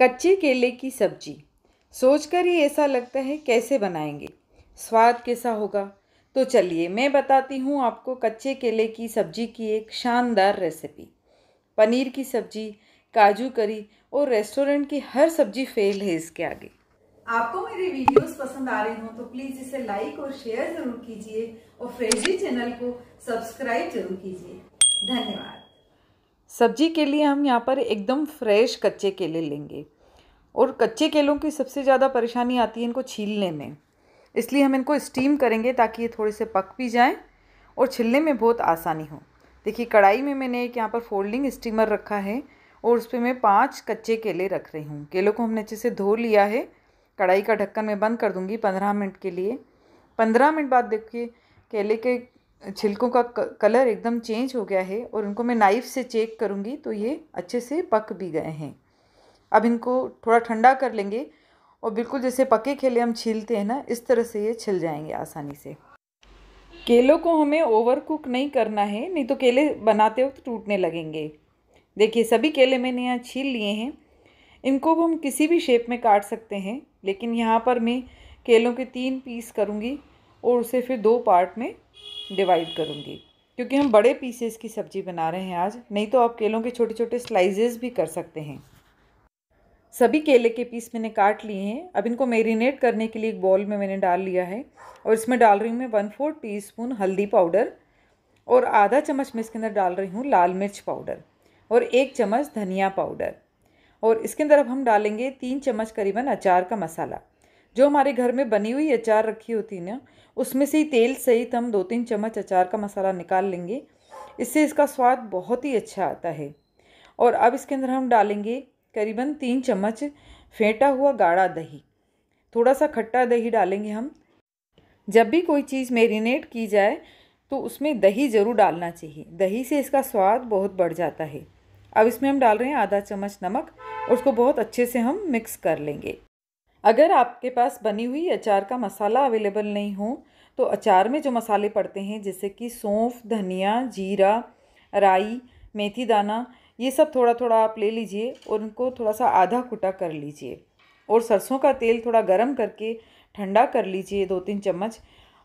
कच्चे केले की सब्जी सोचकर ही ऐसा लगता है कैसे बनाएंगे स्वाद कैसा होगा तो चलिए मैं बताती हूँ आपको कच्चे केले की सब्जी की एक शानदार रेसिपी पनीर की सब्जी काजू करी और रेस्टोरेंट की हर सब्जी फेल है इसके आगे आपको मेरी वीडियोस पसंद आ रही हो तो प्लीज इसे लाइक और शेयर जरूर कीजिए और फ्रेजी चैनल को सब्सक्राइब जरूर कीजिए धन्यवाद सब्जी के लिए हम यहाँ पर एकदम फ्रेश कच्चे केले लेंगे और कच्चे केलों की सबसे ज़्यादा परेशानी आती है इनको छीलने में इसलिए हम इनको स्टीम करेंगे ताकि ये थोड़े से पक भी जाएं और छिलने में बहुत आसानी हो देखिए कढ़ाई में मैंने एक यहाँ पर फोल्डिंग स्टीमर रखा है और उस पर मैं पाँच कच्चे केले रख रही हूँ केलों को हमने अच्छे से धो लिया है कढ़ाई का ढक्कन मैं बंद कर दूँगी पंद्रह मिनट के लिए पंद्रह मिनट बाद देखिए केले के छिलकों का कलर एकदम चेंज हो गया है और उनको मैं नाइफ़ से चेक करूँगी तो ये अच्छे से पक भी गए हैं अब इनको थोड़ा ठंडा कर लेंगे और बिल्कुल जैसे पके केले हम छीलते हैं ना इस तरह से ये छिल जाएंगे आसानी से केलों को हमें ओवर कुक नहीं करना है नहीं तो केले बनाते वक्त टूटने लगेंगे देखिए सभी केले मैंने यहाँ छील लिए हैं इनको हम किसी भी शेप में काट सकते हैं लेकिन यहाँ पर मैं केलों के तीन पीस करूँगी और उसे फिर दो पार्ट में डिवाइड करूँगी क्योंकि हम बड़े पीसेस की सब्ज़ी बना रहे हैं आज नहीं तो आप केलों के छोटे छोटे स्लाइसेस भी कर सकते हैं सभी केले के पीस मैंने काट लिए हैं अब इनको मेरीनेट करने के लिए एक बॉल में मैंने डाल लिया है और इसमें डाल रही हूँ मैं वन फोर टी स्पून हल्दी पाउडर और आधा चम्मच मैं इसके अंदर डाल रही हूँ लाल मिर्च पाउडर और एक चम्मच धनिया पाउडर और इसके अंदर अब हम डालेंगे तीन चम्मच करीबन अचार का मसाला जो हमारे घर में बनी हुई अचार रखी होती है ना उसमें से ही तेल सहित हम दो तीन चम्मच अचार का मसाला निकाल लेंगे इससे इसका स्वाद बहुत ही अच्छा आता है और अब इसके अंदर हम डालेंगे करीबन तीन चम्मच फेंटा हुआ गाढ़ा दही थोड़ा सा खट्टा दही डालेंगे हम जब भी कोई चीज़ मेरीनेट की जाए तो उसमें दही ज़रूर डालना चाहिए दही से इसका स्वाद बहुत बढ़ जाता है अब इसमें हम डाल रहे हैं आधा चम्मच नमक और उसको बहुत अच्छे से हम मिक्स कर लेंगे अगर आपके पास बनी हुई अचार का मसाला अवेलेबल नहीं हो तो अचार में जो मसाले पड़ते हैं जैसे कि सौंफ धनिया जीरा राई मेथी दाना ये सब थोड़ा थोड़ा आप ले लीजिए और उनको थोड़ा सा आधा कुटा कर लीजिए और सरसों का तेल थोड़ा गर्म करके ठंडा कर लीजिए दो तीन चम्मच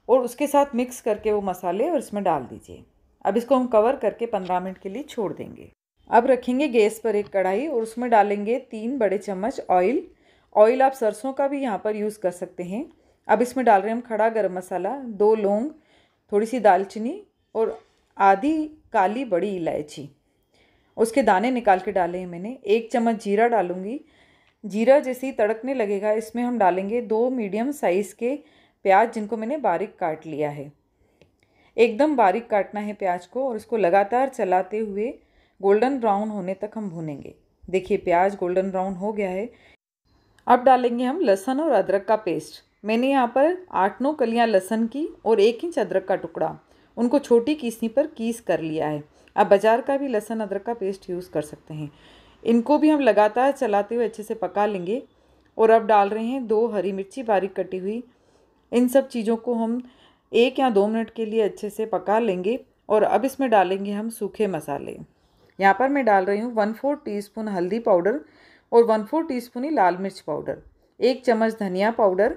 और उसके साथ मिक्स करके वो मसाले और इसमें डाल दीजिए अब इसको हम कवर करके पंद्रह मिनट के लिए छोड़ देंगे अब रखेंगे गैस पर एक कढ़ाई और उसमें डालेंगे तीन बड़े चम्मच ऑयल ऑयल आप सरसों का भी यहाँ पर यूज़ कर सकते हैं अब इसमें डाल रहे हैं हम खड़ा गर्म मसाला दो लौंग थोड़ी सी दालचीनी और आधी काली बड़ी इलायची उसके दाने निकाल के डाले हैं मैंने एक चम्मच जीरा डालूंगी जीरा जैसे ही तड़कने लगेगा इसमें हम डालेंगे दो मीडियम साइज़ के प्याज जिनको मैंने बारीक काट लिया है एकदम बारीक काटना है प्याज को और इसको लगातार चलाते हुए गोल्डन ब्राउन होने तक हम भूनेंगे देखिए प्याज गोल्डन ब्राउन हो गया है अब डालेंगे हम लहसुन और अदरक का पेस्ट मैंने यहाँ पर आठ नौ कलियाँ लहसुन की और एक इंच अदरक का टुकड़ा उनको छोटी कीसनी पर कीस कर लिया है आप बाज़ार का भी लहसुन अदरक का पेस्ट यूज़ कर सकते हैं इनको भी हम लगातार चलाते हुए अच्छे से पका लेंगे और अब डाल रहे हैं दो हरी मिर्ची बारीक कटी हुई इन सब चीज़ों को हम एक या दो मिनट के लिए अच्छे से पका लेंगे और अब इसमें डालेंगे हम सूखे मसाले यहाँ पर मैं डाल रही हूँ वन फोर टीस्पून हल्दी पाउडर और वन फोर टीस्पून ही लाल मिर्च पाउडर एक चम्मच धनिया पाउडर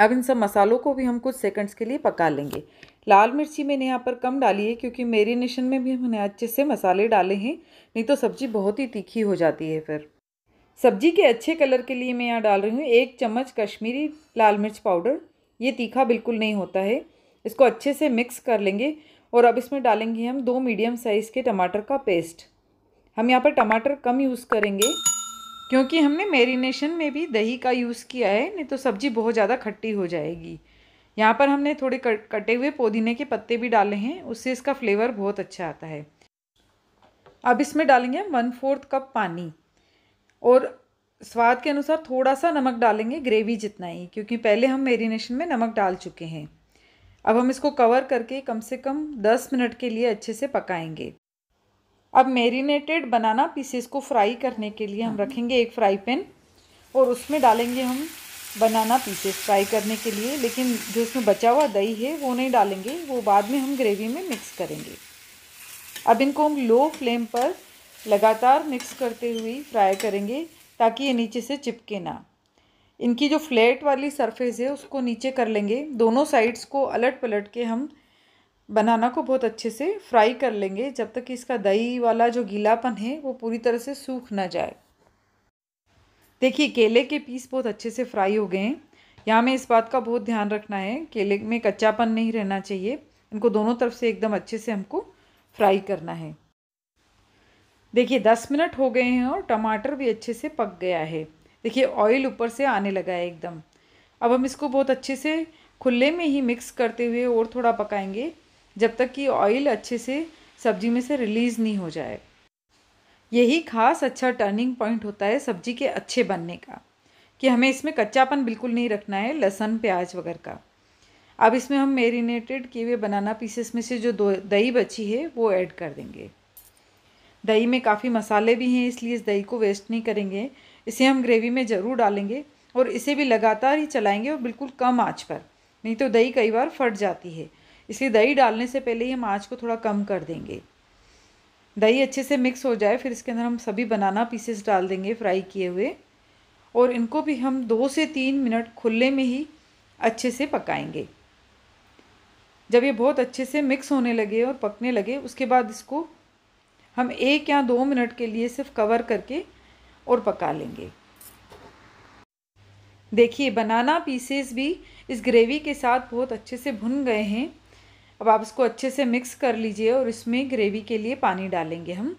अब इन सब मसालों को भी हम कुछ सेकंड्स के लिए पका लेंगे लाल मिर्ची मैंने यहाँ पर कम डाली है क्योंकि मेरीनेशन में भी हमने अच्छे से मसाले डाले हैं नहीं तो सब्ज़ी बहुत ही तीखी हो जाती है फिर सब्जी के अच्छे कलर के लिए मैं यहाँ डाल रही हूँ एक चम्मच कश्मीरी लाल मिर्च पाउडर ये तीखा बिल्कुल नहीं होता है इसको अच्छे से मिक्स कर लेंगे और अब इसमें डालेंगे हम दो मीडियम साइज़ के टमाटर का पेस्ट हम यहाँ पर टमाटर कम यूज़ करेंगे क्योंकि हमने मैरिनेशन में भी दही का यूज़ किया है नहीं तो सब्ज़ी बहुत ज़्यादा खट्टी हो जाएगी यहाँ पर हमने थोड़े कटे हुए पुदीने के पत्ते भी डाले हैं उससे इसका फ्लेवर बहुत अच्छा आता है अब इसमें डालेंगे हम वन फोर्थ कप पानी और स्वाद के अनुसार थोड़ा सा नमक डालेंगे ग्रेवी जितना ही क्योंकि पहले हम मेरीनेशन में नमक डाल चुके हैं अब हम इसको कवर करके कम से कम दस मिनट के लिए अच्छे से पकाएंगे अब मेरीनेटेड बनाना पीसेस को फ्राई करने के लिए हम हाँ। रखेंगे एक फ्राई पैन और उसमें डालेंगे हम बनाना पीसेस फ्राई करने के लिए लेकिन जो उसमें बचा हुआ दही है वो नहीं डालेंगे वो बाद में हम ग्रेवी में मिक्स करेंगे अब इनको हम लो फ्लेम पर लगातार मिक्स करते हुए फ्राई करेंगे ताकि ये नीचे से चिपके ना इनकी जो फ्लैट वाली सरफेस है उसको नीचे कर लेंगे दोनों साइड्स को अलट पलट के हम बनाना को बहुत अच्छे से फ्राई कर लेंगे जब तक कि इसका दही वाला जो गीलापन है वो पूरी तरह से सूख ना जाए देखिए केले के पीस बहुत अच्छे से फ्राई हो गए हैं यहाँ में इस बात का बहुत ध्यान रखना है केले में कच्चापन नहीं रहना चाहिए इनको दोनों तरफ से एकदम अच्छे से हमको फ्राई करना है देखिए दस मिनट हो गए हैं और टमाटर भी अच्छे से पक गया है देखिए ऑयल ऊपर से आने लगा है एकदम अब हम इसको बहुत अच्छे से खुले में ही मिक्स करते हुए और थोड़ा पकाएंगे जब तक कि ऑयल अच्छे से सब्जी में से रिलीज़ नहीं हो जाए यही खास अच्छा टर्निंग पॉइंट होता है सब्जी के अच्छे बनने का कि हमें इसमें कच्चापन बिल्कुल नहीं रखना है लहसुन प्याज वगैरह का अब इसमें हम मेरीनेटेड किए हुए बनाना पीसेस में से जो दो दही बची है वो ऐड कर देंगे दही में काफ़ी मसाले भी हैं इसलिए इस दही को वेस्ट नहीं करेंगे इसे हम ग्रेवी में ज़रूर डालेंगे और इसे भी लगातार ही चलाएंगे और बिल्कुल कम आँच पर नहीं तो दही कई बार फट जाती है इसलिए दही डालने से पहले ही हम आँच को थोड़ा कम कर देंगे दही अच्छे से मिक्स हो जाए फिर इसके अंदर हम सभी बनाना पीसेस डाल देंगे फ्राई किए हुए और इनको भी हम दो से तीन मिनट खुले में ही अच्छे से पकाएंगे जब ये बहुत अच्छे से मिक्स होने लगे और पकने लगे उसके बाद इसको हम एक या दो मिनट के लिए सिर्फ कवर करके और पका लेंगे देखिए बनाना पीसेस भी इस ग्रेवी के साथ बहुत अच्छे से भुन गए हैं अब आप इसको अच्छे से मिक्स कर लीजिए और इसमें ग्रेवी के लिए पानी डालेंगे हम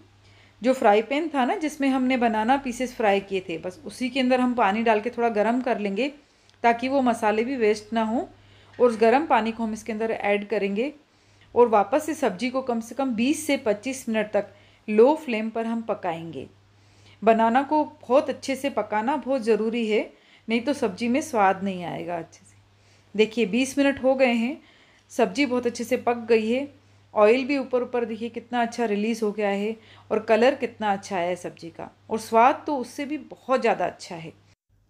जो फ्राई पैन था ना जिसमें हमने बनाना पीसेस फ्राई किए थे बस उसी के अंदर हम पानी डाल के थोड़ा गर्म कर लेंगे ताकि वो मसाले भी वेस्ट ना हो और उस गर्म पानी को हम इसके अंदर ऐड करेंगे और वापस इस सब्जी को कम से कम 20 से 25 मिनट तक लो फ्लेम पर हम पकाएंगे बनाना को बहुत अच्छे से पकाना बहुत ज़रूरी है नहीं तो सब्जी में स्वाद नहीं आएगा अच्छे से देखिए 20 मिनट हो गए हैं सब्जी बहुत अच्छे से पक गई है ऑयल भी ऊपर ऊपर देखिए कितना अच्छा रिलीज़ हो गया है और कलर कितना अच्छा आया है सब्जी का और स्वाद तो उससे भी बहुत ज़्यादा अच्छा है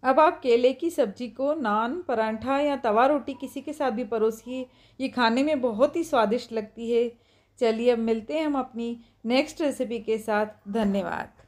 अब आप केले की सब्जी को नान परांठा या तवा रोटी किसी के साथ भी परोसिए ये खाने में बहुत ही स्वादिष्ट लगती है चलिए अब मिलते हैं हम अपनी नेक्स्ट रेसिपी के साथ धन्यवाद